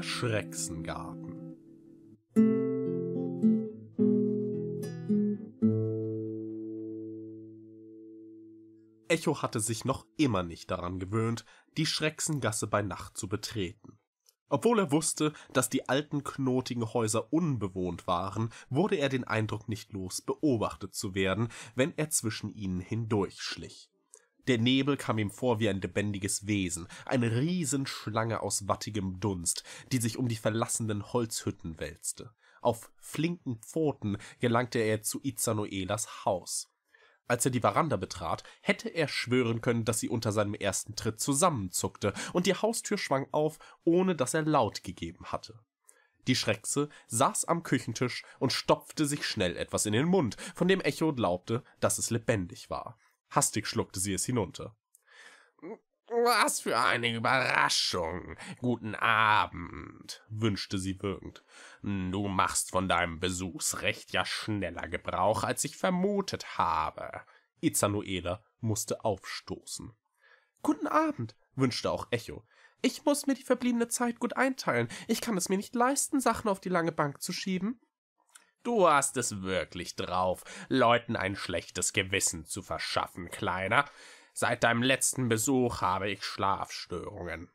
der Schrecksengarten. Echo hatte sich noch immer nicht daran gewöhnt, die Schrecksengasse bei Nacht zu betreten. Obwohl er wusste, dass die alten knotigen Häuser unbewohnt waren, wurde er den Eindruck nicht los, beobachtet zu werden, wenn er zwischen ihnen hindurchschlich. Der Nebel kam ihm vor wie ein lebendiges Wesen, eine Riesenschlange aus wattigem Dunst, die sich um die verlassenen Holzhütten wälzte. Auf flinken Pfoten gelangte er zu Izanoelas Haus. Als er die Veranda betrat, hätte er schwören können, dass sie unter seinem ersten Tritt zusammenzuckte, und die Haustür schwang auf, ohne dass er laut gegeben hatte. Die Schreckse saß am Küchentisch und stopfte sich schnell etwas in den Mund, von dem Echo glaubte, dass es lebendig war. Hastig schluckte sie es hinunter. Was für eine Überraschung. Guten Abend, wünschte sie wirkend. Du machst von deinem Besuchsrecht ja schneller Gebrauch, als ich vermutet habe. Izanoela musste aufstoßen. Guten Abend, wünschte auch Echo. Ich muss mir die verbliebene Zeit gut einteilen. Ich kann es mir nicht leisten, Sachen auf die lange Bank zu schieben. Du hast es wirklich drauf, Leuten ein schlechtes Gewissen zu verschaffen, Kleiner. Seit deinem letzten Besuch habe ich Schlafstörungen.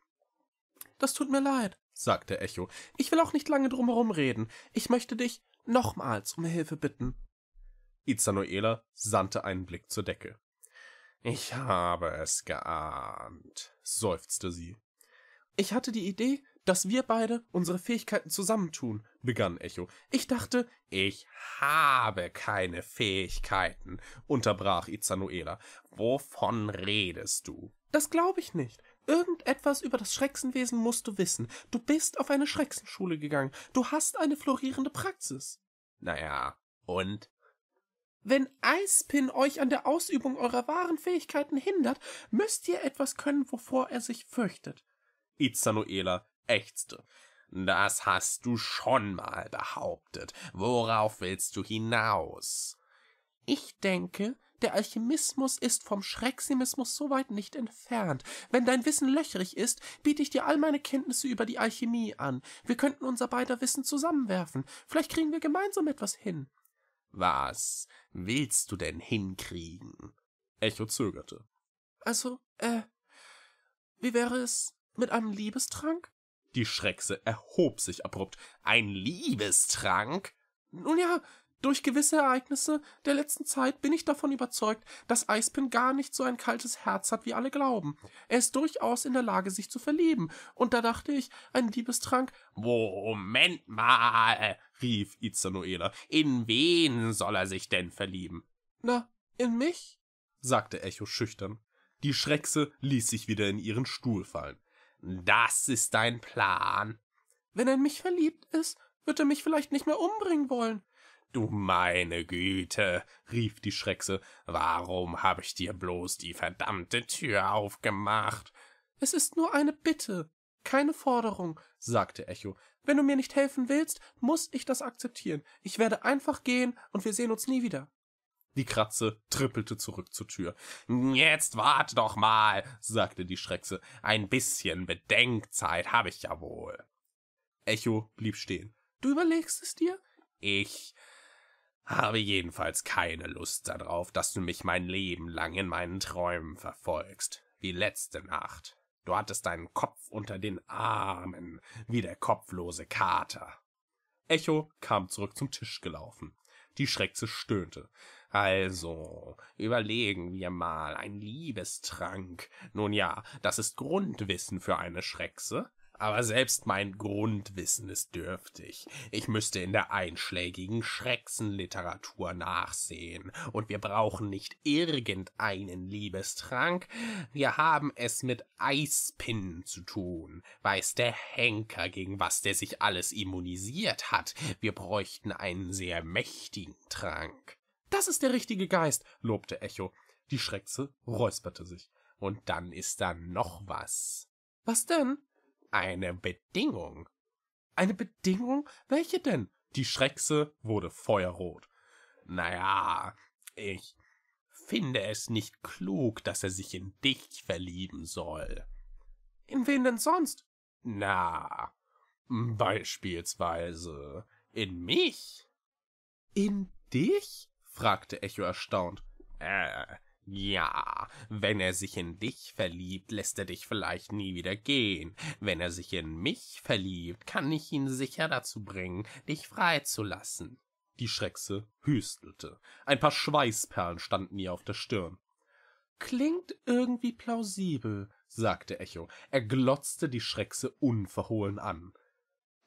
Das tut mir leid, sagte Echo. Ich will auch nicht lange drumherum reden. Ich möchte dich nochmals um Hilfe bitten. Izanoela sandte einen Blick zur Decke. Ich habe es geahnt, seufzte sie. Ich hatte die Idee, dass wir beide unsere Fähigkeiten zusammentun, begann Echo. Ich dachte, ich habe keine Fähigkeiten, unterbrach Izanoela. Wovon redest du? Das glaube ich nicht. Irgendetwas über das Schrecksenwesen musst du wissen. Du bist auf eine Schrecksenschule gegangen. Du hast eine florierende Praxis. Naja, und? Wenn Eispin euch an der Ausübung eurer wahren Fähigkeiten hindert, müsst ihr etwas können, wovor er sich fürchtet. Izanoela ächzte. Das hast du schon mal behauptet. Worauf willst du hinaus? Ich denke, der Alchemismus ist vom Schrecksimismus so weit nicht entfernt. Wenn dein Wissen löchrig ist, biete ich dir all meine Kenntnisse über die Alchemie an. Wir könnten unser beider Wissen zusammenwerfen. Vielleicht kriegen wir gemeinsam etwas hin. Was willst du denn hinkriegen? Echo zögerte. Also, äh, wie wäre es mit einem Liebestrank? Die Schreckse erhob sich abrupt. Ein Liebestrank? Nun ja, durch gewisse Ereignisse der letzten Zeit bin ich davon überzeugt, dass Eispin gar nicht so ein kaltes Herz hat, wie alle glauben. Er ist durchaus in der Lage, sich zu verlieben. Und da dachte ich, ein Liebestrank. Moment mal, rief Izanoela. In wen soll er sich denn verlieben? Na, in mich? sagte Echo schüchtern. Die Schreckse ließ sich wieder in ihren Stuhl fallen. Das ist dein Plan. Wenn er in mich verliebt ist, wird er mich vielleicht nicht mehr umbringen wollen. Du meine Güte, rief die Schreckse, warum habe ich dir bloß die verdammte Tür aufgemacht? Es ist nur eine Bitte, keine Forderung, sagte Echo. Wenn du mir nicht helfen willst, muss ich das akzeptieren. Ich werde einfach gehen und wir sehen uns nie wieder. Die Kratze trippelte zurück zur Tür. Jetzt warte doch mal, sagte die Schreckse. Ein bisschen Bedenkzeit habe ich ja wohl. Echo blieb stehen. Du überlegst es dir? Ich habe jedenfalls keine Lust darauf, dass du mich mein Leben lang in meinen Träumen verfolgst, wie letzte Nacht. Du hattest deinen Kopf unter den Armen, wie der kopflose Kater. Echo kam zurück zum Tisch gelaufen. Die Schreckse stöhnte. Also, überlegen wir mal, ein Liebestrank. Nun ja, das ist Grundwissen für eine Schreckse. Aber selbst mein Grundwissen ist dürftig. Ich müsste in der einschlägigen Schrecksenliteratur nachsehen. Und wir brauchen nicht irgendeinen Liebestrank. Wir haben es mit Eispinnen zu tun. Weiß der Henker, gegen was der sich alles immunisiert hat. Wir bräuchten einen sehr mächtigen Trank. Das ist der richtige Geist, lobte Echo. Die Schreckse räusperte sich. Und dann ist da noch was. Was denn? Eine Bedingung. Eine Bedingung? Welche denn? Die Schreckse wurde feuerrot. Naja, ich finde es nicht klug, dass er sich in dich verlieben soll. In wen denn sonst? Na, beispielsweise in mich. In dich? fragte Echo erstaunt. Äh, ja, wenn er sich in dich verliebt, lässt er dich vielleicht nie wieder gehen. Wenn er sich in mich verliebt, kann ich ihn sicher dazu bringen, dich freizulassen. Die Schreckse hüstelte. Ein paar Schweißperlen standen ihr auf der Stirn. Klingt irgendwie plausibel, sagte Echo. Er glotzte die Schreckse unverhohlen an.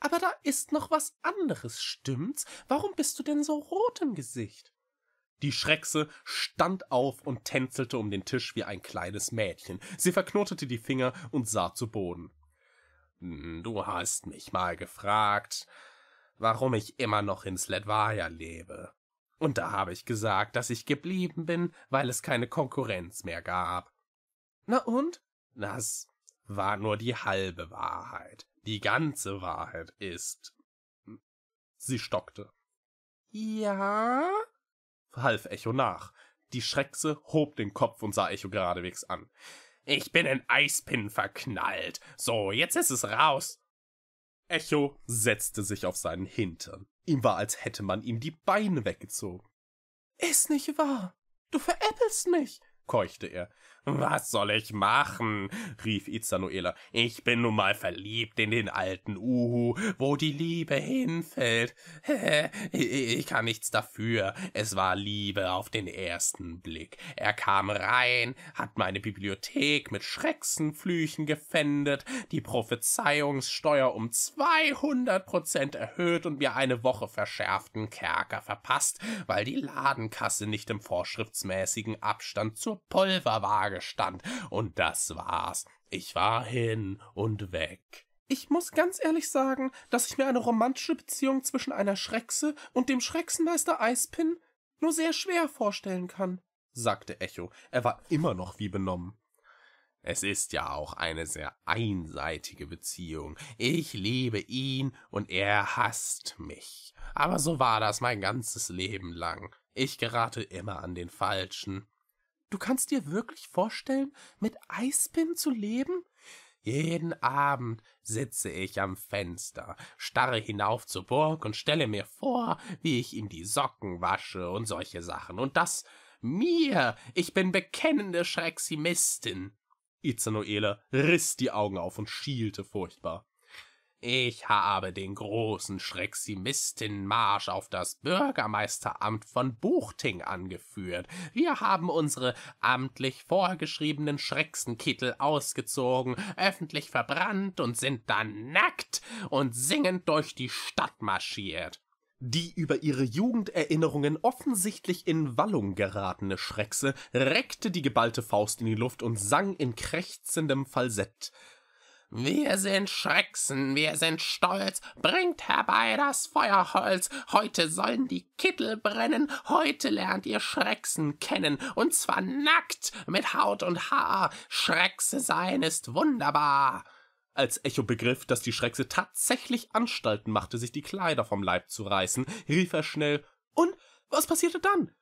Aber da ist noch was anderes, stimmt's? Warum bist du denn so rot im Gesicht? Die Schreckse stand auf und tänzelte um den Tisch wie ein kleines Mädchen. Sie verknotete die Finger und sah zu Boden. Hm, du hast mich mal gefragt, warum ich immer noch in Sledvaya lebe. Und da habe ich gesagt, dass ich geblieben bin, weil es keine Konkurrenz mehr gab. Na und? Das war nur die halbe Wahrheit. Die ganze Wahrheit ist. Sie stockte. Ja? half Echo nach. Die Schreckse hob den Kopf und sah Echo geradewegs an. Ich bin in Eispinnen verknallt. So, jetzt ist es raus. Echo setzte sich auf seinen Hintern. Ihm war, als hätte man ihm die Beine weggezogen. Ist nicht wahr. Du veräppelst mich, keuchte er. Was soll ich machen? rief Izanuela. Ich bin nun mal verliebt in den alten Uhu, wo die Liebe hinfällt. ich kann nichts dafür. Es war Liebe auf den ersten Blick. Er kam rein, hat meine Bibliothek mit Schrecksenflüchen gefändet, die Prophezeiungssteuer um 200 Prozent erhöht und mir eine Woche verschärften Kerker verpasst, weil die Ladenkasse nicht im vorschriftsmäßigen Abstand zur Pulverwaage stand. Und das war's. Ich war hin und weg. Ich muss ganz ehrlich sagen, dass ich mir eine romantische Beziehung zwischen einer Schreckse und dem Schrecksenmeister Eispin nur sehr schwer vorstellen kann, sagte Echo. Er war immer noch wie benommen. Es ist ja auch eine sehr einseitige Beziehung. Ich liebe ihn und er hasst mich. Aber so war das mein ganzes Leben lang. Ich gerate immer an den Falschen. Du kannst dir wirklich vorstellen, mit Eispin zu leben? Jeden Abend sitze ich am Fenster, starre hinauf zur Burg und stelle mir vor, wie ich ihm die Socken wasche und solche Sachen. Und das mir! Ich bin bekennende Schreximistin! Izanoela riss die Augen auf und schielte furchtbar. Ich habe den großen Schreck auf das Bürgermeisteramt von Buchting angeführt. Wir haben unsere amtlich vorgeschriebenen Schrecksenkittel ausgezogen, öffentlich verbrannt und sind dann nackt und singend durch die Stadt marschiert. Die über ihre Jugenderinnerungen offensichtlich in Wallung geratene Schreckse reckte die geballte Faust in die Luft und sang in krächzendem Falsett. Wir sind Schrecksen, wir sind stolz, bringt herbei das Feuerholz, heute sollen die Kittel brennen, heute lernt ihr Schrecksen kennen, und zwar nackt, mit Haut und Haar, Schreckse sein ist wunderbar. Als Echo begriff, dass die Schreckse tatsächlich Anstalten machte, sich die Kleider vom Leib zu reißen, rief er schnell, und was passierte dann?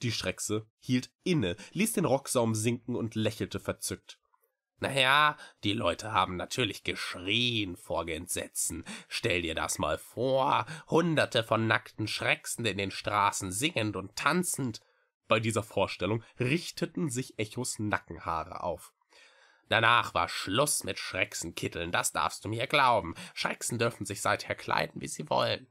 Die Schreckse hielt inne, ließ den Rocksaum sinken und lächelte verzückt. Naja, die Leute haben natürlich geschrien vor Entsetzen. Stell dir das mal vor, hunderte von nackten Schrecksen in den Straßen singend und tanzend. Bei dieser Vorstellung richteten sich Echos Nackenhaare auf. Danach war Schluss mit Schrecksenkitteln, das darfst du mir glauben. Schrecksen dürfen sich seither kleiden, wie sie wollen.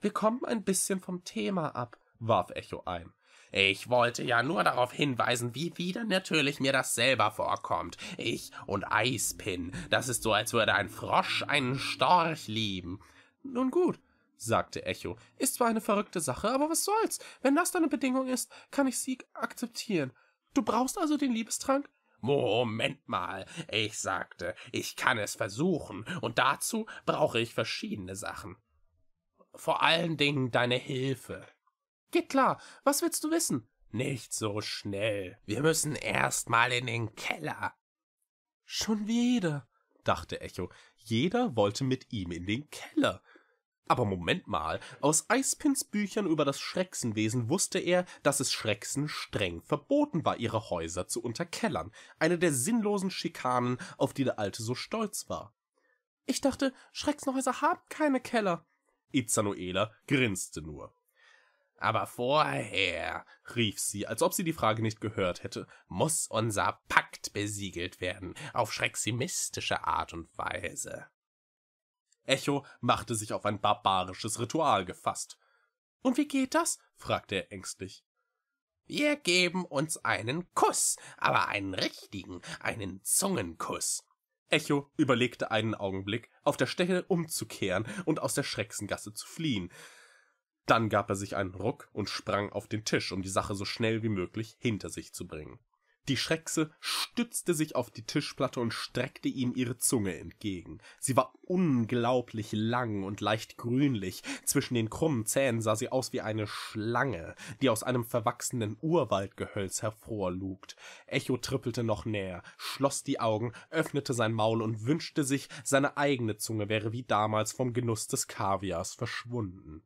Wir kommen ein bisschen vom Thema ab, warf Echo ein. Ich wollte ja nur darauf hinweisen, wie wieder natürlich mir das selber vorkommt. Ich und Eispin, das ist so, als würde ein Frosch einen Storch lieben. Nun gut, sagte Echo. Ist zwar eine verrückte Sache, aber was soll's? Wenn das deine Bedingung ist, kann ich sie akzeptieren. Du brauchst also den Liebestrank? Moment mal, ich sagte, ich kann es versuchen, und dazu brauche ich verschiedene Sachen. Vor allen Dingen deine Hilfe. Geht klar, was willst du wissen? Nicht so schnell. Wir müssen erst mal in den Keller. Schon wieder, dachte Echo. Jeder wollte mit ihm in den Keller. Aber Moment mal, aus Eispins Büchern über das Schrecksenwesen wusste er, dass es Schrecksen streng verboten war, ihre Häuser zu unterkellern, eine der sinnlosen Schikanen, auf die der Alte so stolz war. Ich dachte, Schrecksenhäuser haben keine Keller. Izanoela grinste nur. Aber vorher, rief sie, als ob sie die Frage nicht gehört hätte, muss unser Pakt besiegelt werden, auf schrecksimistische Art und Weise. Echo machte sich auf ein barbarisches Ritual gefasst. Und wie geht das? fragte er ängstlich. Wir geben uns einen Kuss, aber einen richtigen, einen Zungenkuss. Echo überlegte einen Augenblick, auf der Stelle umzukehren und aus der Schrecksengasse zu fliehen. Dann gab er sich einen Ruck und sprang auf den Tisch, um die Sache so schnell wie möglich hinter sich zu bringen. Die Schreckse stützte sich auf die Tischplatte und streckte ihm ihre Zunge entgegen. Sie war unglaublich lang und leicht grünlich. Zwischen den krummen Zähnen sah sie aus wie eine Schlange, die aus einem verwachsenen Urwaldgehölz hervorlugt. Echo trippelte noch näher, schloss die Augen, öffnete sein Maul und wünschte sich, seine eigene Zunge wäre wie damals vom Genuss des Kavias verschwunden.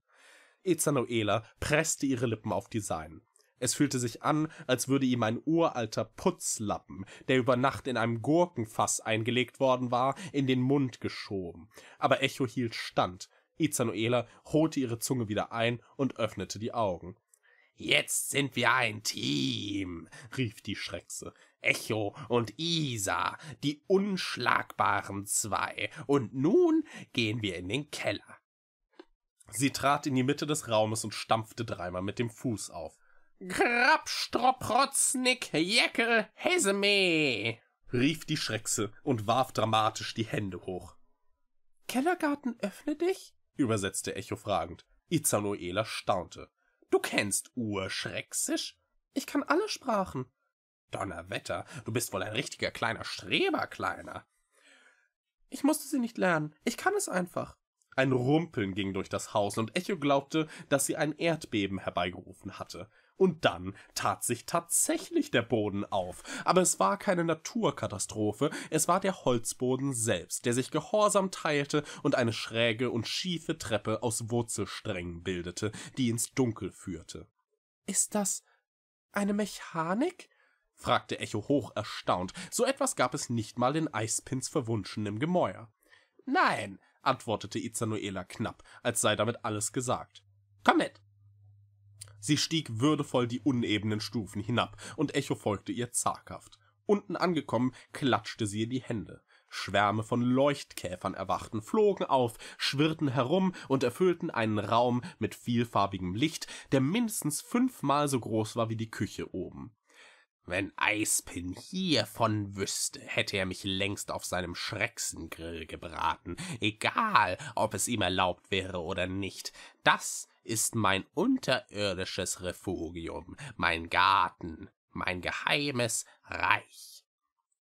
Ezanoela presste ihre Lippen auf die seinen. Es fühlte sich an, als würde ihm ein uralter Putzlappen, der über Nacht in einem Gurkenfass eingelegt worden war, in den Mund geschoben. Aber Echo hielt stand. Ezanoela holte ihre Zunge wieder ein und öffnete die Augen. Jetzt sind wir ein Team, rief die Schreckse. Echo und Isa, die unschlagbaren zwei. Und nun gehen wir in den Keller. Sie trat in die Mitte des Raumes und stampfte dreimal mit dem Fuß auf. Krab, Strop, Rotznick, Heseme! rief die Schreckse und warf dramatisch die Hände hoch. Kellergarten, öffne dich? übersetzte Echo fragend. Izanoela staunte. Du kennst Urschrexisch? Ich kann alle Sprachen. Donnerwetter, du bist wohl ein richtiger kleiner Streber, Kleiner. Ich musste sie nicht lernen. Ich kann es einfach. Ein Rumpeln ging durch das Haus und Echo glaubte, dass sie ein Erdbeben herbeigerufen hatte. Und dann tat sich tatsächlich der Boden auf. Aber es war keine Naturkatastrophe, es war der Holzboden selbst, der sich gehorsam teilte und eine schräge und schiefe Treppe aus Wurzelsträngen bildete, die ins Dunkel führte. Ist das eine Mechanik? fragte Echo hoch erstaunt. So etwas gab es nicht mal den Eispins verwunschenem Gemäuer. Nein, antwortete Izanoela knapp, als sei damit alles gesagt. Komm mit! Sie stieg würdevoll die unebenen Stufen hinab, und Echo folgte ihr zaghaft. Unten angekommen, klatschte sie in die Hände. Schwärme von Leuchtkäfern erwachten, flogen auf, schwirrten herum und erfüllten einen Raum mit vielfarbigem Licht, der mindestens fünfmal so groß war wie die Küche oben. Wenn Eispin hiervon wüsste, hätte er mich längst auf seinem Schrecksengrill gebraten, egal ob es ihm erlaubt wäre oder nicht. Das ist mein unterirdisches Refugium, mein Garten, mein geheimes Reich.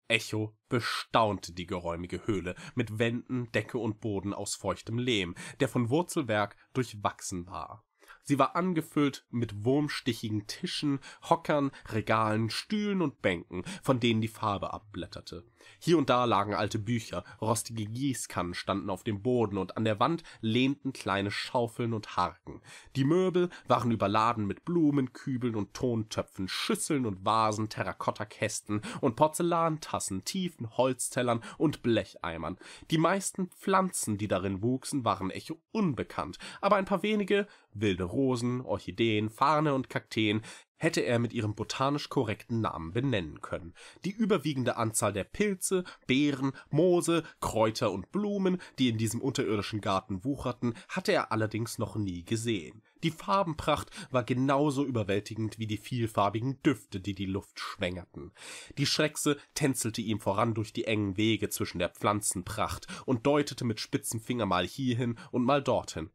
Echo bestaunte die geräumige Höhle mit Wänden, Decke und Boden aus feuchtem Lehm, der von Wurzelwerk durchwachsen war. Sie war angefüllt mit wurmstichigen Tischen, Hockern, Regalen, Stühlen und Bänken, von denen die Farbe abblätterte. Hier und da lagen alte Bücher, rostige Gießkannen standen auf dem Boden und an der Wand lehnten kleine Schaufeln und Harken. Die Möbel waren überladen mit Blumenkübeln und Tontöpfen, Schüsseln und Vasen, Terrakottakästen und Porzellantassen, tiefen Holztellern und Blecheimern. Die meisten Pflanzen, die darin wuchsen, waren Echo unbekannt, aber ein paar wenige Wilde Rosen, Orchideen, Farne und Kakteen hätte er mit ihrem botanisch korrekten Namen benennen können. Die überwiegende Anzahl der Pilze, Beeren, Moose, Kräuter und Blumen, die in diesem unterirdischen Garten wucherten, hatte er allerdings noch nie gesehen. Die Farbenpracht war genauso überwältigend wie die vielfarbigen Düfte, die die Luft schwängerten. Die Schreckse tänzelte ihm voran durch die engen Wege zwischen der Pflanzenpracht und deutete mit spitzen Finger mal hierhin und mal dorthin.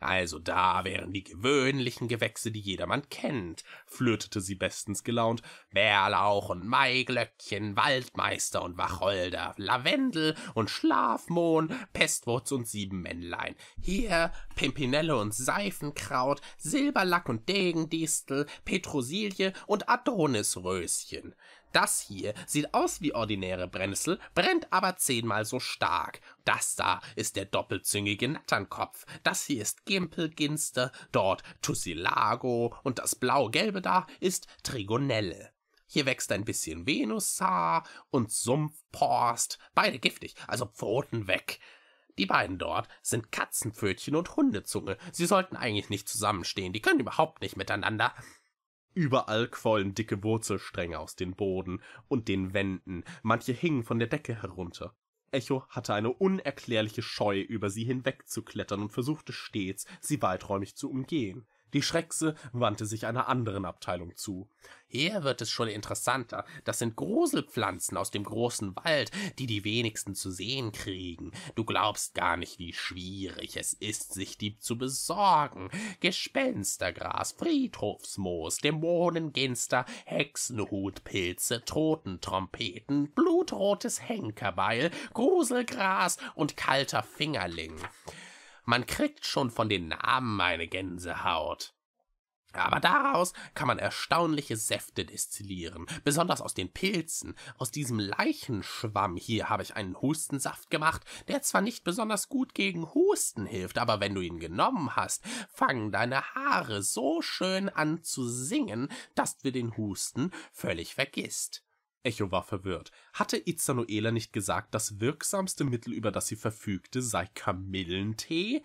Also da wären die gewöhnlichen Gewächse, die jedermann kennt, flötete sie bestens gelaunt, Bärlauch und Maiglöckchen, Waldmeister und Wacholder, Lavendel und Schlafmohn, Pestwurz und Siebenmännlein, hier Pimpinelle und Seifenkraut, Silberlack und Degendistel, Petrosilie und Adonisröschen. Das hier sieht aus wie ordinäre Brennnessel, brennt aber zehnmal so stark. Das da ist der doppelzüngige Natternkopf. Das hier ist Gimpelginster, dort Tussilago und das blau-gelbe da ist Trigonelle. Hier wächst ein bisschen Venushaar und Sumpfporst, beide giftig, also Pfoten weg. Die beiden dort sind Katzenpfötchen und Hundezunge. Sie sollten eigentlich nicht zusammenstehen, die können überhaupt nicht miteinander. Überall quollen dicke Wurzelstränge aus dem Boden und den Wänden, manche hingen von der Decke herunter. Echo hatte eine unerklärliche Scheu, über sie hinwegzuklettern und versuchte stets, sie weiträumig zu umgehen. Die Schreckse wandte sich einer anderen Abteilung zu. Hier wird es schon interessanter. Das sind Gruselpflanzen aus dem großen Wald, die die wenigsten zu sehen kriegen. Du glaubst gar nicht, wie schwierig es ist, sich die zu besorgen. Gespenstergras, Friedhofsmoos, Dämonenginster, Hexenhutpilze, Totentrompeten, blutrotes Henkerbeil, Gruselgras und kalter Fingerling. Man kriegt schon von den Namen eine Gänsehaut. Aber daraus kann man erstaunliche Säfte destillieren, besonders aus den Pilzen. Aus diesem Leichenschwamm hier habe ich einen Hustensaft gemacht, der zwar nicht besonders gut gegen Husten hilft, aber wenn du ihn genommen hast, fangen deine Haare so schön an zu singen, dass du den Husten völlig vergisst. Echo war verwirrt. Hatte Izanoela nicht gesagt, das wirksamste Mittel, über das sie verfügte, sei Kamillentee?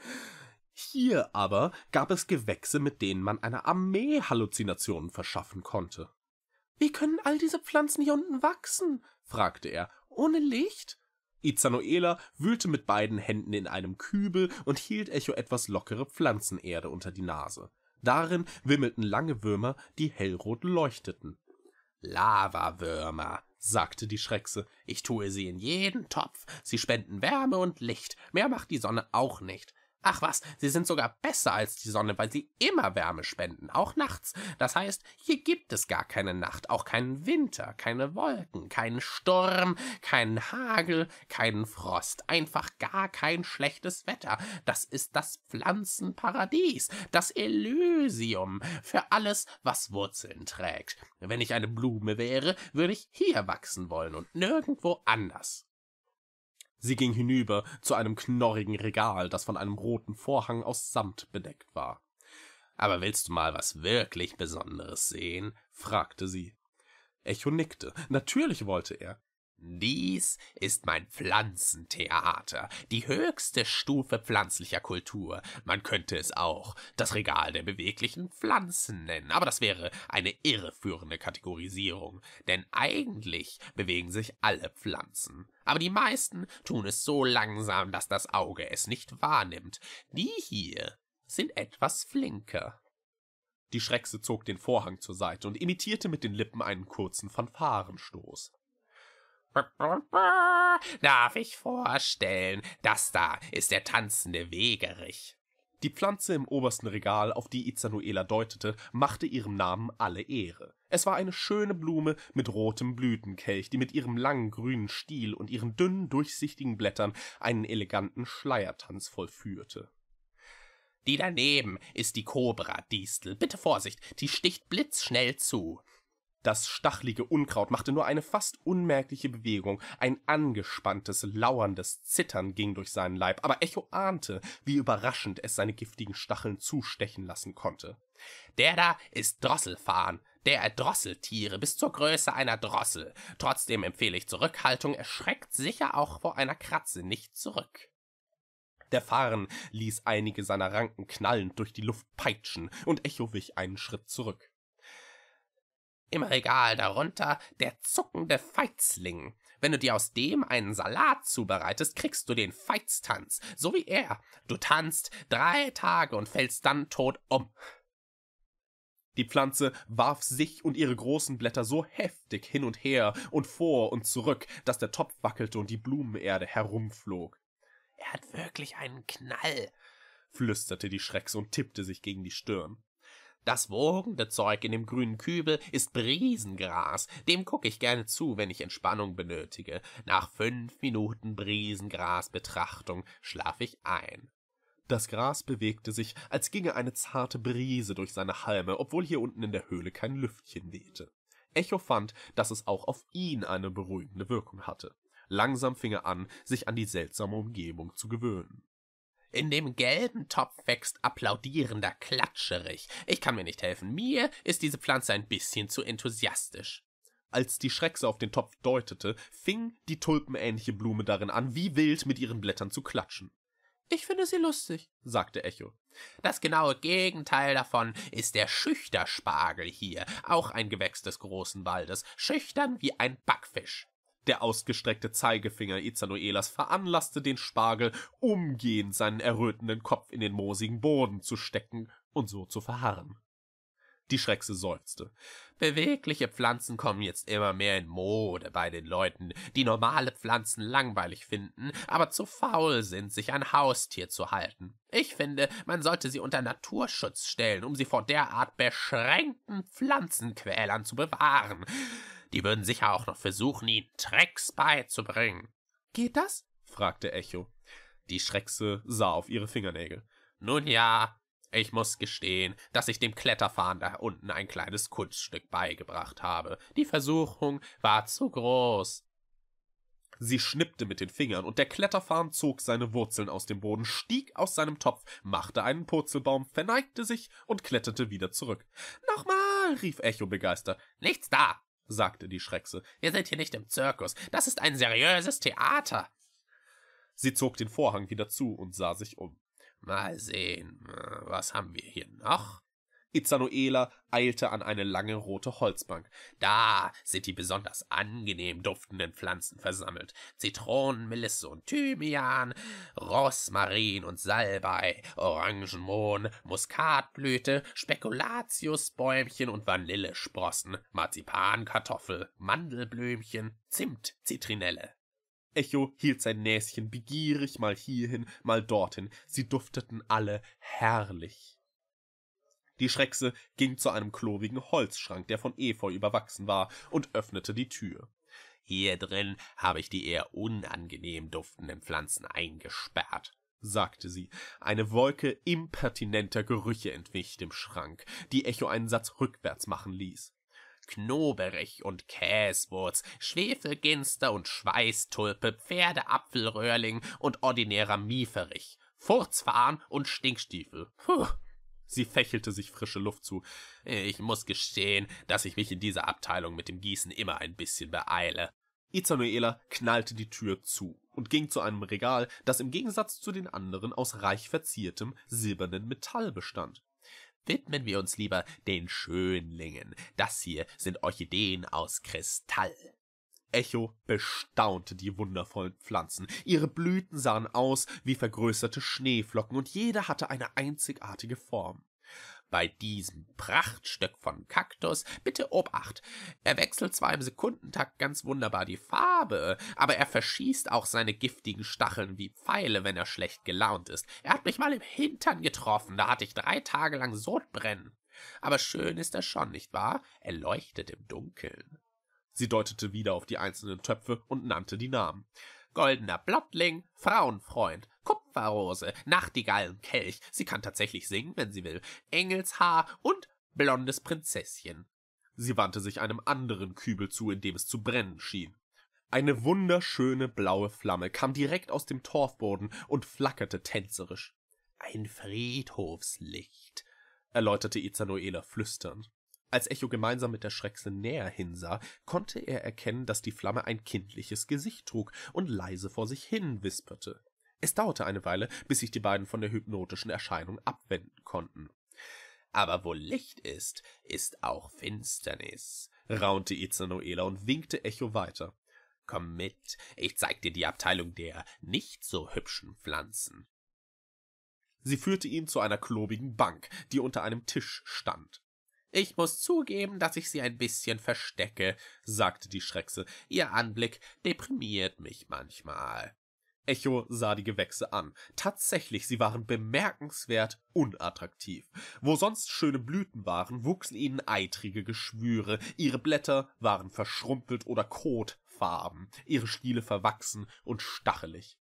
Hier aber gab es Gewächse, mit denen man einer Armee Halluzinationen verschaffen konnte. Wie können all diese Pflanzen hier unten wachsen? fragte er. Ohne Licht? Izanoela wühlte mit beiden Händen in einem Kübel und hielt Echo etwas lockere Pflanzenerde unter die Nase. Darin wimmelten lange Würmer, die hellrot leuchteten. Lavawürmer, sagte die Schreckse. Ich tue sie in jeden Topf. Sie spenden Wärme und Licht. Mehr macht die Sonne auch nicht. Ach was, sie sind sogar besser als die Sonne, weil sie immer Wärme spenden, auch nachts. Das heißt, hier gibt es gar keine Nacht, auch keinen Winter, keine Wolken, keinen Sturm, keinen Hagel, keinen Frost, einfach gar kein schlechtes Wetter. Das ist das Pflanzenparadies, das Elysium für alles, was Wurzeln trägt. Wenn ich eine Blume wäre, würde ich hier wachsen wollen und nirgendwo anders. Sie ging hinüber zu einem knorrigen Regal, das von einem roten Vorhang aus Samt bedeckt war. Aber willst du mal was wirklich Besonderes sehen? fragte sie. Echo nickte. Natürlich wollte er. Dies ist mein Pflanzentheater, die höchste Stufe pflanzlicher Kultur. Man könnte es auch das Regal der beweglichen Pflanzen nennen, aber das wäre eine irreführende Kategorisierung, denn eigentlich bewegen sich alle Pflanzen. Aber die meisten tun es so langsam, dass das Auge es nicht wahrnimmt. Die hier sind etwas flinker. Die Schreckse zog den Vorhang zur Seite und imitierte mit den Lippen einen kurzen Fanfarenstoß. Darf ich vorstellen, das da ist der tanzende Wegerich. Die Pflanze im obersten Regal, auf die Izanuela deutete, machte ihrem Namen alle Ehre. Es war eine schöne Blume mit rotem Blütenkelch, die mit ihrem langen grünen Stiel und ihren dünnen, durchsichtigen Blättern einen eleganten Schleiertanz vollführte. Die daneben ist die kobra distel Bitte Vorsicht, die sticht blitzschnell zu. Das stachlige Unkraut machte nur eine fast unmerkliche Bewegung, ein angespanntes, lauerndes Zittern ging durch seinen Leib, aber Echo ahnte, wie überraschend es seine giftigen Stacheln zustechen lassen konnte. Der da ist Drosselfahren, der erdrosselt Tiere bis zur Größe einer Drossel. Trotzdem empfehle ich Zurückhaltung, erschreckt sicher auch vor einer Kratze nicht zurück. Der Fahren ließ einige seiner Ranken knallend durch die Luft peitschen, und Echo wich einen Schritt zurück im Regal darunter der zuckende Feitzling. Wenn du dir aus dem einen Salat zubereitest, kriegst du den Feiztanz, so wie er. Du tanzt drei Tage und fällst dann tot um. Die Pflanze warf sich und ihre großen Blätter so heftig hin und her und vor und zurück, dass der Topf wackelte und die Blumenerde herumflog. Er hat wirklich einen Knall, flüsterte die Schrecks und tippte sich gegen die Stirn. Das wogende Zeug in dem grünen Kübel ist Briesengras. Dem gucke ich gerne zu, wenn ich Entspannung benötige. Nach fünf Minuten Briesengrasbetrachtung schlafe ich ein. Das Gras bewegte sich, als ginge eine zarte Brise durch seine Halme, obwohl hier unten in der Höhle kein Lüftchen wehte. Echo fand, dass es auch auf ihn eine beruhigende Wirkung hatte. Langsam fing er an, sich an die seltsame Umgebung zu gewöhnen. In dem gelben Topf wächst applaudierender Klatscherich. Ich kann mir nicht helfen. Mir ist diese Pflanze ein bisschen zu enthusiastisch. Als die Schreckse auf den Topf deutete, fing die tulpenähnliche Blume darin an, wie wild mit ihren Blättern zu klatschen. Ich finde sie lustig, sagte Echo. Das genaue Gegenteil davon ist der Schüchterspargel hier, auch ein Gewächs des großen Waldes, schüchtern wie ein Backfisch. Der ausgestreckte Zeigefinger Ezanoelas veranlasste den Spargel, umgehend seinen errötenden Kopf in den moosigen Boden zu stecken und so zu verharren. Die Schreckse seufzte. Bewegliche Pflanzen kommen jetzt immer mehr in Mode bei den Leuten, die normale Pflanzen langweilig finden, aber zu faul sind, sich ein Haustier zu halten. Ich finde, man sollte sie unter Naturschutz stellen, um sie vor derart beschränkten Pflanzenquälern zu bewahren. Die würden sicher auch noch versuchen, ihnen Tricks beizubringen. Geht das? fragte Echo. Die Schreckse sah auf ihre Fingernägel. Nun ja, ich muss gestehen, dass ich dem Kletterfahren da unten ein kleines Kunststück beigebracht habe. Die Versuchung war zu groß. Sie schnippte mit den Fingern, und der Kletterfarn zog seine Wurzeln aus dem Boden, stieg aus seinem Topf, machte einen Purzelbaum, verneigte sich und kletterte wieder zurück. Nochmal, rief Echo begeistert. Nichts da, sagte die Schreckse, wir sind hier nicht im Zirkus, das ist ein seriöses Theater. Sie zog den Vorhang wieder zu und sah sich um. Mal sehen, äh, was haben wir hier noch? Izanoela eilte an eine lange rote Holzbank. Da sind die besonders angenehm duftenden Pflanzen versammelt. Zitronen, Melisse und Thymian, Rosmarin und Salbei, Orangenmohn, Muskatblüte, Spekulatiusbäumchen und Vanillesprossen, Marzipankartoffel, Mandelblümchen, Zimt, Zitrinelle. Echo hielt sein Näschen begierig mal hierhin, mal dorthin. Sie dufteten alle herrlich. Die Schreckse ging zu einem klobigen Holzschrank, der von Efeu überwachsen war, und öffnete die Tür. Hier drin habe ich die eher unangenehm duftenden Pflanzen eingesperrt, sagte sie. Eine Wolke impertinenter Gerüche entwich dem Schrank, die Echo einen Satz rückwärts machen ließ. Knoberich und Käswurz, Schwefelginster und Schweißtulpe, Pferdeapfelröhrling und ordinärer Mieferich, Furzfahren und Stinkstiefel. Puh, Sie fächelte sich frische Luft zu. Ich muss gestehen, dass ich mich in dieser Abteilung mit dem Gießen immer ein bisschen beeile. Izanuela knallte die Tür zu und ging zu einem Regal, das im Gegensatz zu den anderen aus reich verziertem silbernen Metall bestand. Widmen wir uns lieber den Schönlingen. Das hier sind Orchideen aus Kristall. Echo bestaunte die wundervollen Pflanzen. Ihre Blüten sahen aus wie vergrößerte Schneeflocken und jede hatte eine einzigartige Form. Bei diesem Prachtstück von Kaktus, bitte Obacht. Er wechselt zwar im Sekundentakt ganz wunderbar die Farbe, aber er verschießt auch seine giftigen Stacheln wie Pfeile, wenn er schlecht gelaunt ist. Er hat mich mal im Hintern getroffen, da hatte ich drei Tage lang Sodbrennen. Aber schön ist er schon, nicht wahr? Er leuchtet im Dunkeln. Sie deutete wieder auf die einzelnen Töpfe und nannte die Namen. Goldener Blottling, Frauenfreund, Kupferrose, Nachtigallenkelch, sie kann tatsächlich singen, wenn sie will, Engelshaar und blondes Prinzesschen. Sie wandte sich einem anderen Kübel zu, in dem es zu brennen schien. Eine wunderschöne blaue Flamme kam direkt aus dem Torfboden und flackerte tänzerisch. Ein Friedhofslicht, erläuterte Izanoela flüsternd. Als Echo gemeinsam mit der Schreckse näher hinsah, konnte er erkennen, dass die Flamme ein kindliches Gesicht trug und leise vor sich hin wisperte. Es dauerte eine Weile, bis sich die beiden von der hypnotischen Erscheinung abwenden konnten. Aber wo Licht ist, ist auch Finsternis, raunte Izanoela und winkte Echo weiter. Komm mit, ich zeig dir die Abteilung der nicht so hübschen Pflanzen. Sie führte ihn zu einer klobigen Bank, die unter einem Tisch stand. Ich muss zugeben, dass ich sie ein bisschen verstecke, sagte die Schreckse. Ihr Anblick deprimiert mich manchmal. Echo sah die Gewächse an. Tatsächlich, sie waren bemerkenswert unattraktiv. Wo sonst schöne Blüten waren, wuchsen ihnen eitrige Geschwüre. Ihre Blätter waren verschrumpelt oder kotfarben, ihre Stiele verwachsen und stachelig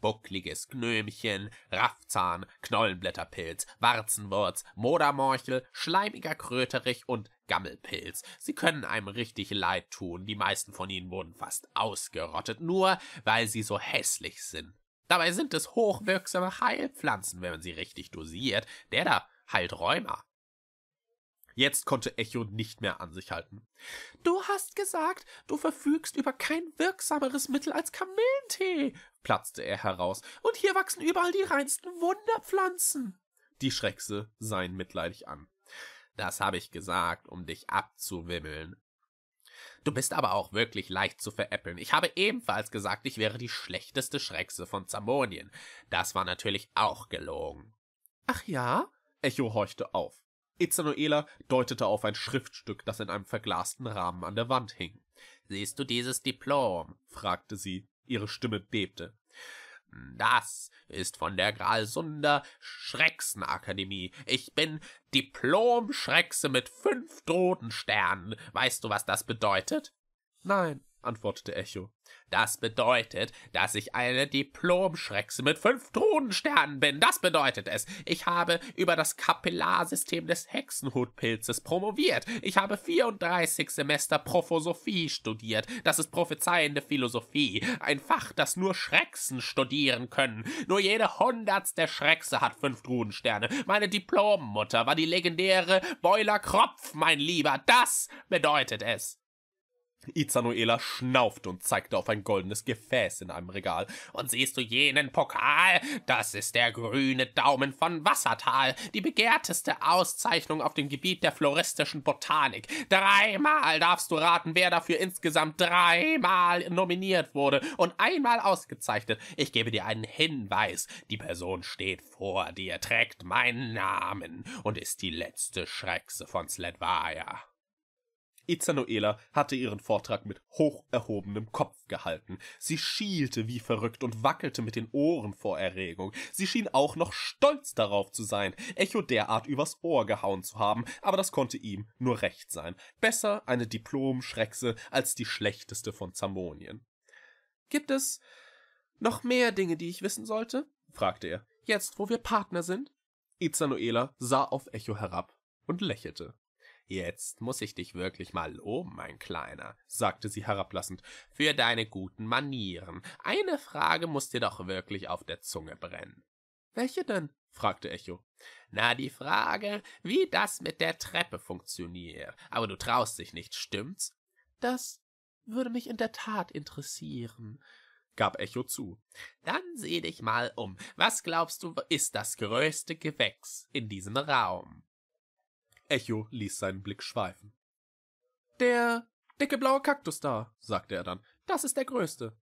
buckliges Gnömchen, Raffzahn, Knollenblätterpilz, Warzenwurz, Modermorchel, schleimiger Kröterich und Gammelpilz. Sie können einem richtig leid tun, die meisten von ihnen wurden fast ausgerottet, nur weil sie so hässlich sind. Dabei sind es hochwirksame Heilpflanzen, wenn man sie richtig dosiert. Der da heilt Rheuma, Jetzt konnte Echo nicht mehr an sich halten. Du hast gesagt, du verfügst über kein wirksameres Mittel als Kamillentee, platzte er heraus, und hier wachsen überall die reinsten Wunderpflanzen. Die Schreckse sah ihn mitleidig an. Das habe ich gesagt, um dich abzuwimmeln. Du bist aber auch wirklich leicht zu veräppeln. Ich habe ebenfalls gesagt, ich wäre die schlechteste Schreckse von Zamonien. Das war natürlich auch gelogen. Ach ja? Echo horchte auf. Itzanoela deutete auf ein Schriftstück, das in einem verglasten Rahmen an der Wand hing. Siehst du dieses Diplom? fragte sie. Ihre Stimme bebte. Das ist von der Gralsunder Schrecksenakademie. Ich bin Diplom-Schreckse mit fünf Totensternen. Weißt du, was das bedeutet? Nein, antwortete Echo. Das bedeutet, dass ich eine Diplom-Schreckse mit fünf Drohnensternen bin. Das bedeutet es. Ich habe über das Kapillarsystem des Hexenhutpilzes promoviert. Ich habe 34 Semester Prophosophie studiert. Das ist prophezeiende Philosophie. Ein Fach, das nur Schrecksen studieren können. Nur jede hundertste Schreckse hat fünf Drohnensterne. Meine Diplommutter war die legendäre Boiler Kropf, mein Lieber. Das bedeutet es. Izanuela schnauft und zeigte auf ein goldenes Gefäß in einem Regal. Und siehst du jenen Pokal? Das ist der grüne Daumen von Wassertal, die begehrteste Auszeichnung auf dem Gebiet der floristischen Botanik. Dreimal darfst du raten, wer dafür insgesamt dreimal nominiert wurde und einmal ausgezeichnet. Ich gebe dir einen Hinweis. Die Person steht vor dir, trägt meinen Namen und ist die letzte Schreckse von Sledvaya. Ezanoela hatte ihren Vortrag mit hoch erhobenem Kopf gehalten. Sie schielte wie verrückt und wackelte mit den Ohren vor Erregung. Sie schien auch noch stolz darauf zu sein, Echo derart übers Ohr gehauen zu haben, aber das konnte ihm nur recht sein. Besser eine Diplom-Schreckse als die schlechteste von Zamonien. Gibt es noch mehr Dinge, die ich wissen sollte? fragte er. Jetzt, wo wir Partner sind? Izanoela sah auf Echo herab und lächelte. Jetzt muss ich dich wirklich mal loben, mein Kleiner, sagte sie herablassend, für deine guten Manieren. Eine Frage muss dir doch wirklich auf der Zunge brennen. Welche denn? fragte Echo. Na, die Frage, wie das mit der Treppe funktioniert. Aber du traust dich nicht, stimmt's? Das würde mich in der Tat interessieren, gab Echo zu. Dann seh dich mal um. Was glaubst du, ist das größte Gewächs in diesem Raum? Echo ließ seinen Blick schweifen. Der dicke blaue Kaktus da, sagte er dann, das ist der größte.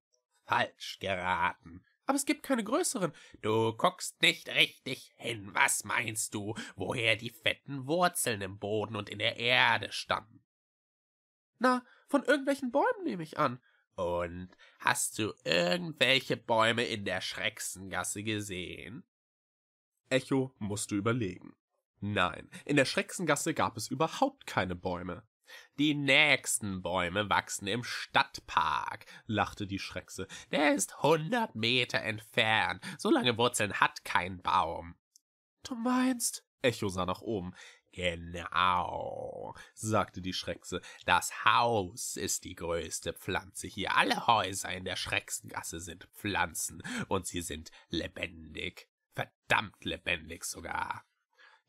Falsch geraten. Aber es gibt keine größeren. Du guckst nicht richtig hin. Was meinst du, woher die fetten Wurzeln im Boden und in der Erde stammen? Na, von irgendwelchen Bäumen nehme ich an. Und hast du irgendwelche Bäume in der Schrecksengasse gesehen? Echo musste überlegen. Nein, in der Schrecksengasse gab es überhaupt keine Bäume. Die nächsten Bäume wachsen im Stadtpark, lachte die Schreckse. Der ist hundert Meter entfernt. So lange Wurzeln hat kein Baum. Du meinst? Echo sah nach oben. Genau, sagte die Schreckse. Das Haus ist die größte Pflanze hier. Alle Häuser in der Schrecksengasse sind Pflanzen und sie sind lebendig. Verdammt lebendig sogar.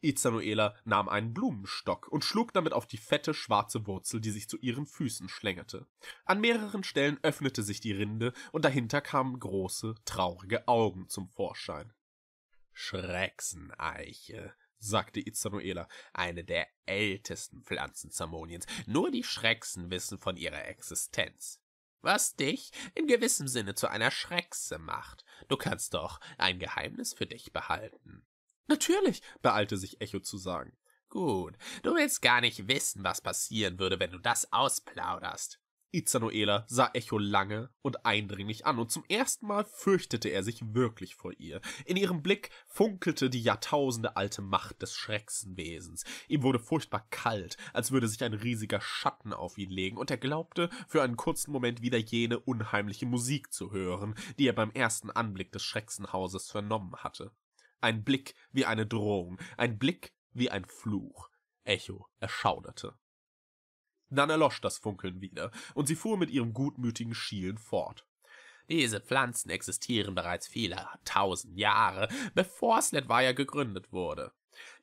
Ezanoela nahm einen Blumenstock und schlug damit auf die fette schwarze Wurzel, die sich zu ihren Füßen schlängerte. An mehreren Stellen öffnete sich die Rinde und dahinter kamen große, traurige Augen zum Vorschein. Schreckseneiche, sagte Izanoela, eine der ältesten Pflanzen Zamoniens. Nur die Schrecksen wissen von ihrer Existenz. Was dich in gewissem Sinne zu einer Schreckse macht. Du kannst doch ein Geheimnis für dich behalten. Natürlich, beeilte sich Echo zu sagen. Gut, du willst gar nicht wissen, was passieren würde, wenn du das ausplauderst. Izanoela sah Echo lange und eindringlich an, und zum ersten Mal fürchtete er sich wirklich vor ihr. In ihrem Blick funkelte die jahrtausendealte Macht des Schrecksenwesens. Ihm wurde furchtbar kalt, als würde sich ein riesiger Schatten auf ihn legen, und er glaubte, für einen kurzen Moment wieder jene unheimliche Musik zu hören, die er beim ersten Anblick des Schrecksenhauses vernommen hatte. Ein Blick wie eine Drohung, ein Blick wie ein Fluch. Echo erschauderte. Dann erlosch das Funkeln wieder, und sie fuhr mit ihrem gutmütigen Schielen fort. Diese Pflanzen existieren bereits viele tausend Jahre, bevor Sledwire gegründet wurde.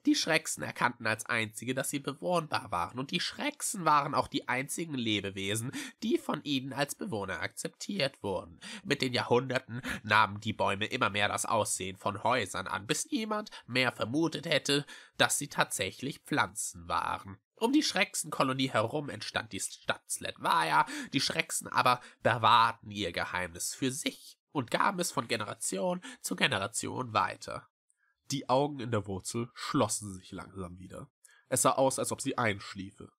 Die Schrecksen erkannten als einzige, dass sie bewohnbar waren, und die Schrecksen waren auch die einzigen Lebewesen, die von ihnen als Bewohner akzeptiert wurden. Mit den Jahrhunderten nahmen die Bäume immer mehr das Aussehen von Häusern an, bis niemand mehr vermutet hätte, dass sie tatsächlich Pflanzen waren. Um die Schrecksenkolonie herum entstand die Stadt Sledvaya, die Schrecksen aber bewahrten ihr Geheimnis für sich und gaben es von Generation zu Generation weiter. Die Augen in der Wurzel schlossen sich langsam wieder. Es sah aus, als ob sie einschliefe.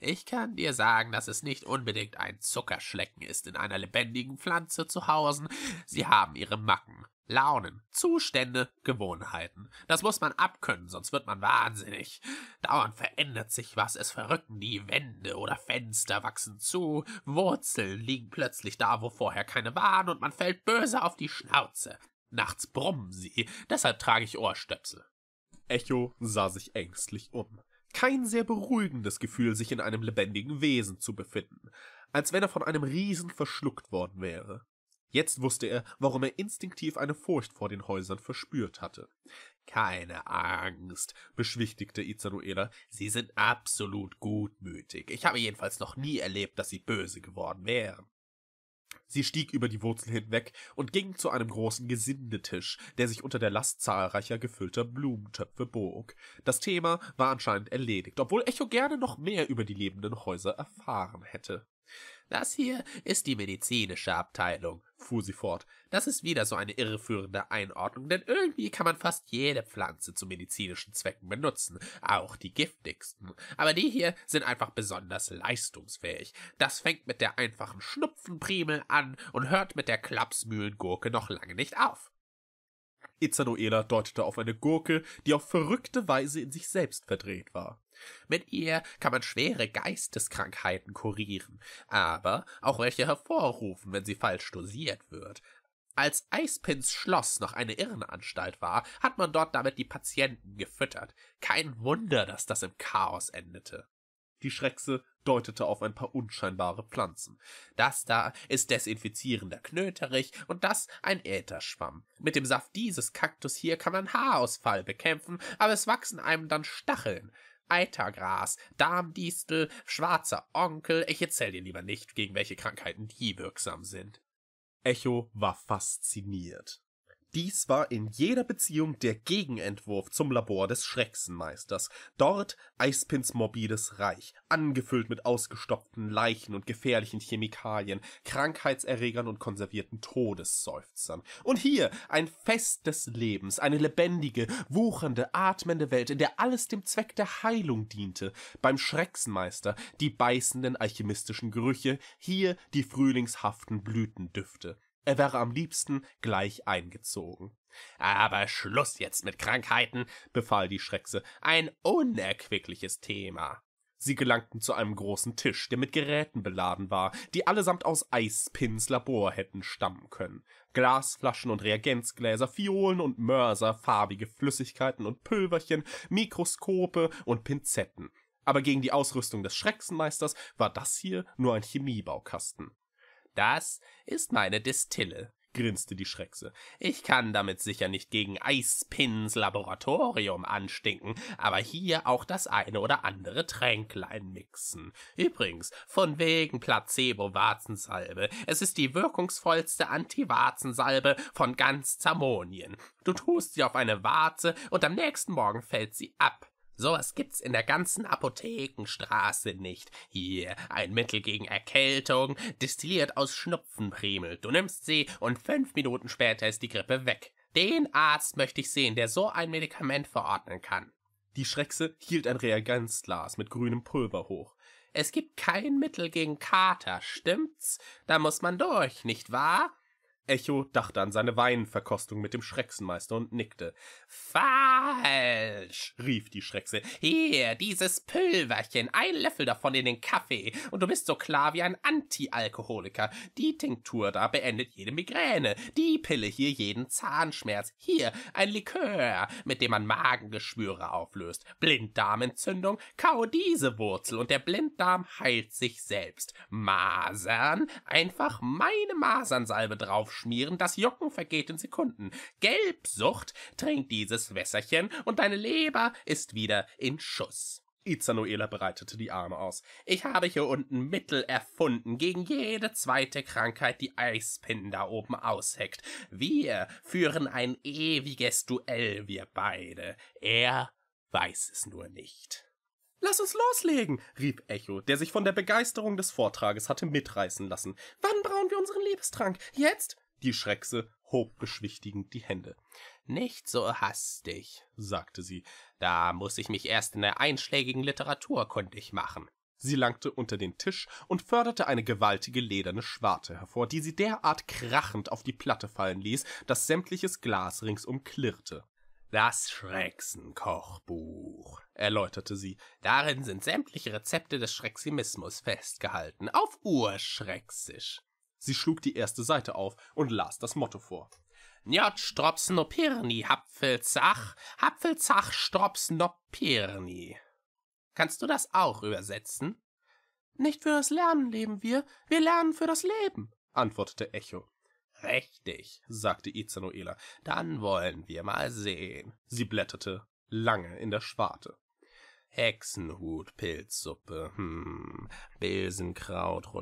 Ich kann dir sagen, dass es nicht unbedingt ein Zuckerschlecken ist, in einer lebendigen Pflanze zu hausen. Sie haben ihre Macken, Launen, Zustände, Gewohnheiten. Das muss man abkönnen, sonst wird man wahnsinnig. Dauernd verändert sich was, es verrücken die Wände oder Fenster wachsen zu, Wurzeln liegen plötzlich da, wo vorher keine waren, und man fällt böse auf die Schnauze. Nachts brummen sie, deshalb trage ich Ohrstöpsel. Echo sah sich ängstlich um. Kein sehr beruhigendes Gefühl, sich in einem lebendigen Wesen zu befinden, als wenn er von einem Riesen verschluckt worden wäre. Jetzt wusste er, warum er instinktiv eine Furcht vor den Häusern verspürt hatte. Keine Angst, beschwichtigte Izanuela, Sie sind absolut gutmütig. Ich habe jedenfalls noch nie erlebt, dass Sie böse geworden wären. Sie stieg über die Wurzel hinweg und ging zu einem großen Gesindetisch, der sich unter der Last zahlreicher gefüllter Blumentöpfe bog. Das Thema war anscheinend erledigt, obwohl Echo gerne noch mehr über die lebenden Häuser erfahren hätte das hier ist die medizinische Abteilung, fuhr sie fort. Das ist wieder so eine irreführende Einordnung, denn irgendwie kann man fast jede Pflanze zu medizinischen Zwecken benutzen, auch die giftigsten. Aber die hier sind einfach besonders leistungsfähig. Das fängt mit der einfachen Schnupfenprimel an und hört mit der Klapsmühlengurke noch lange nicht auf. Itzanoela deutete auf eine Gurke, die auf verrückte Weise in sich selbst verdreht war. Mit ihr kann man schwere Geisteskrankheiten kurieren, aber auch welche hervorrufen, wenn sie falsch dosiert wird. Als Eispins Schloss noch eine Irrenanstalt war, hat man dort damit die Patienten gefüttert. Kein Wunder, dass das im Chaos endete. Die Schreckse deutete auf ein paar unscheinbare Pflanzen. Das da ist desinfizierender Knöterich und das ein Ätherschwamm. Mit dem Saft dieses Kaktus hier kann man Haarausfall bekämpfen, aber es wachsen einem dann Stacheln. Eitergras, Darmdistel, schwarzer Onkel, ich erzähl dir lieber nicht, gegen welche Krankheiten die wirksam sind. Echo war fasziniert. Dies war in jeder Beziehung der Gegenentwurf zum Labor des Schrecksenmeisters. Dort Eispins morbides Reich, angefüllt mit ausgestopften Leichen und gefährlichen Chemikalien, Krankheitserregern und konservierten Todesseufzern. Und hier ein Fest des Lebens, eine lebendige, wuchernde, atmende Welt, in der alles dem Zweck der Heilung diente. Beim Schrecksenmeister die beißenden alchemistischen Gerüche, hier die frühlingshaften Blütendüfte er wäre am liebsten gleich eingezogen. Aber Schluss jetzt mit Krankheiten, befahl die Schreckse, ein unerquickliches Thema. Sie gelangten zu einem großen Tisch, der mit Geräten beladen war, die allesamt aus Eispins Labor hätten stammen können. Glasflaschen und Reagenzgläser, Fiolen und Mörser, farbige Flüssigkeiten und Pülverchen, Mikroskope und Pinzetten. Aber gegen die Ausrüstung des Schrecksenmeisters war das hier nur ein Chemiebaukasten. Das ist meine Distille, grinste die Schreckse. Ich kann damit sicher nicht gegen Eispins Laboratorium anstinken, aber hier auch das eine oder andere Tränklein mixen. Übrigens, von wegen Placebo-Warzensalbe. Es ist die wirkungsvollste Anti-Warzensalbe von ganz Zamonien. Du tust sie auf eine Warze und am nächsten Morgen fällt sie ab. Sowas gibt's in der ganzen Apothekenstraße nicht. Hier, ein Mittel gegen Erkältung, destilliert aus Schnupfenprimel. Du nimmst sie und fünf Minuten später ist die Grippe weg. Den Arzt möchte ich sehen, der so ein Medikament verordnen kann. Die Schreckse hielt ein Reagenzglas mit grünem Pulver hoch. Es gibt kein Mittel gegen Kater, stimmt's? Da muss man durch, nicht wahr? Echo dachte an seine Weinverkostung mit dem Schrecksenmeister und nickte. Falsch, rief die Schreckse. Hier, dieses Pülverchen, ein Löffel davon in den Kaffee, und du bist so klar wie ein Antialkoholiker. Die Tinktur da beendet jede Migräne, die Pille hier jeden Zahnschmerz, hier ein Likör, mit dem man Magengeschwüre auflöst, Blinddarmentzündung, kau diese Wurzel und der Blinddarm heilt sich selbst. Masern, einfach meine Masernsalbe drauf schmieren, das Jucken vergeht in Sekunden. Gelbsucht, trinkt dieses Wässerchen und deine Leber ist wieder in Schuss. Izanoela breitete die Arme aus. Ich habe hier unten Mittel erfunden gegen jede zweite Krankheit, die Eispinnen da oben ausheckt. Wir führen ein ewiges Duell, wir beide. Er weiß es nur nicht. Lass uns loslegen, rief Echo, der sich von der Begeisterung des Vortrages hatte mitreißen lassen. Wann brauen wir unseren Liebestrank? Jetzt? Die Schreckse hob beschwichtigend die Hände. Nicht so hastig, sagte sie, da muß ich mich erst in der einschlägigen Literatur kundig machen. Sie langte unter den Tisch und förderte eine gewaltige lederne Schwarte hervor, die sie derart krachend auf die Platte fallen ließ, dass sämtliches Glas ringsum klirrte. Das Schrecksenkochbuch, erläuterte sie. Darin sind sämtliche Rezepte des Schreximismus festgehalten, auf Urschrecksisch. Sie schlug die erste Seite auf und las das Motto vor. Njot strops no pirni, Hapfelzach, Hapfelzach strops no pirni. Kannst du das auch übersetzen? Nicht für das Lernen leben wir, wir lernen für das Leben, antwortete Echo. Richtig, sagte Izanoela, dann wollen wir mal sehen. Sie blätterte lange in der Schwarte. Hexenhut, Pilzsuppe, hm, Besenkraut,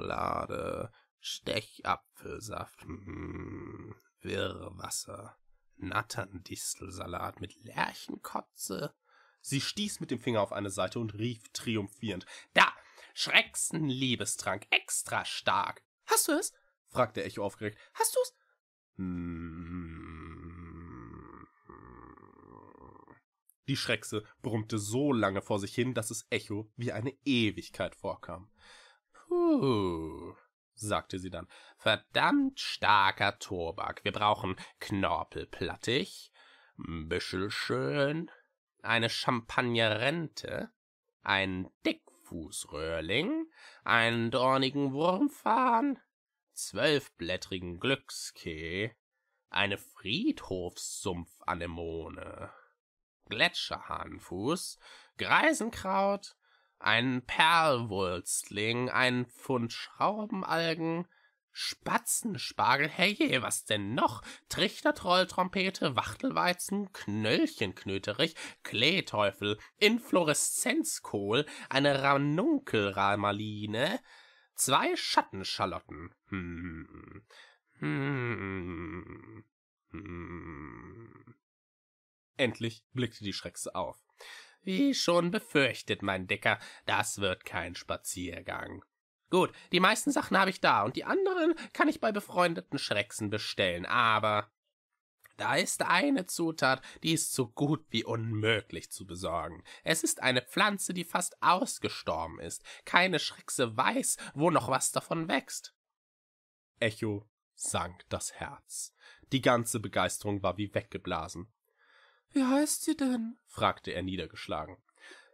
Stechapfelsaft, mm, Wirrwasser, Natterndistelsalat mit Lerchenkotze. Sie stieß mit dem Finger auf eine Seite und rief triumphierend: Da! Schrecksenliebestrank, extra stark! Hast du es? fragte Echo aufgeregt. Hast du's? Die Schreckse brummte so lange vor sich hin, dass es Echo wie eine Ewigkeit vorkam. Puh, sagte sie dann. Verdammt starker Tobak. Wir brauchen Knorpelplattig, Büschelschön, eine Champagnerente, ein Dickfußröhrling, einen dornigen Wurmfahn, zwölfblättrigen Glückskee, eine Friedhofssumpfanemone, Gletscherhahnfuß, Greisenkraut, einen Perlwulstling, einen Pfund Schraubenalgen, Spatzenspargel, herrje, was denn noch? Trichter, Trolltrompete, Wachtelweizen, Knöllchenknöterich, Kleeteufel, Infloreszenzkohl, eine Ranunkelramaline, zwei Schattenschalotten. Hm. Hm. Hm. Endlich blickte die Schreckse auf. Wie schon befürchtet, mein Dicker, das wird kein Spaziergang. Gut, die meisten Sachen habe ich da und die anderen kann ich bei befreundeten Schrecksen bestellen, aber da ist eine Zutat, die ist so gut wie unmöglich zu besorgen. Es ist eine Pflanze, die fast ausgestorben ist. Keine Schreckse weiß, wo noch was davon wächst. Echo sank das Herz. Die ganze Begeisterung war wie weggeblasen. Wie heißt sie denn? fragte er niedergeschlagen.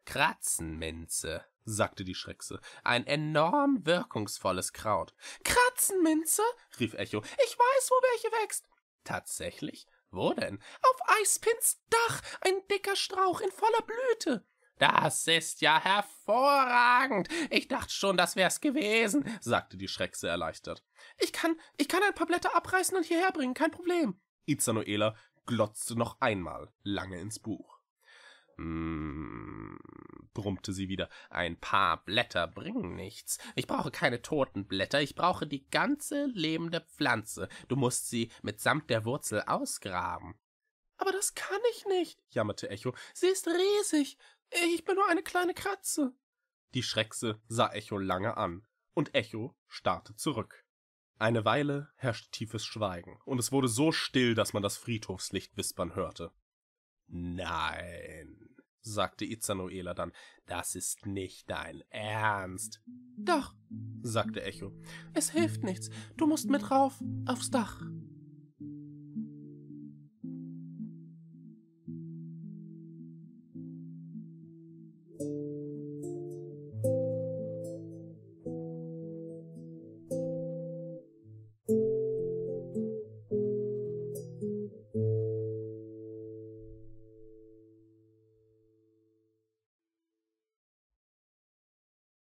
Kratzenminze, sagte die Schreckse. Ein enorm wirkungsvolles Kraut. Kratzenminze? rief Echo. Ich weiß, wo welche wächst. Tatsächlich? Wo denn? Auf Eispins Dach, ein dicker Strauch in voller Blüte. Das ist ja hervorragend. Ich dachte schon, das wär's gewesen, sagte die Schreckse erleichtert. Ich kann, ich kann ein paar Blätter abreißen und hierher bringen, kein Problem. Izanoela glotzte noch einmal lange ins Buch. Mm, brummte sie wieder. Ein paar Blätter bringen nichts. Ich brauche keine toten Blätter, ich brauche die ganze lebende Pflanze. Du musst sie mitsamt der Wurzel ausgraben. Aber das kann ich nicht, jammerte Echo. Sie ist riesig. Ich bin nur eine kleine Kratze. Die Schreckse sah Echo lange an, und Echo starrte zurück. Eine Weile herrschte tiefes Schweigen, und es wurde so still, dass man das Friedhofslicht wispern hörte. Nein, sagte Itzanoela dann, das ist nicht dein Ernst. Doch, sagte Echo, es hilft nichts, du musst mit rauf aufs Dach.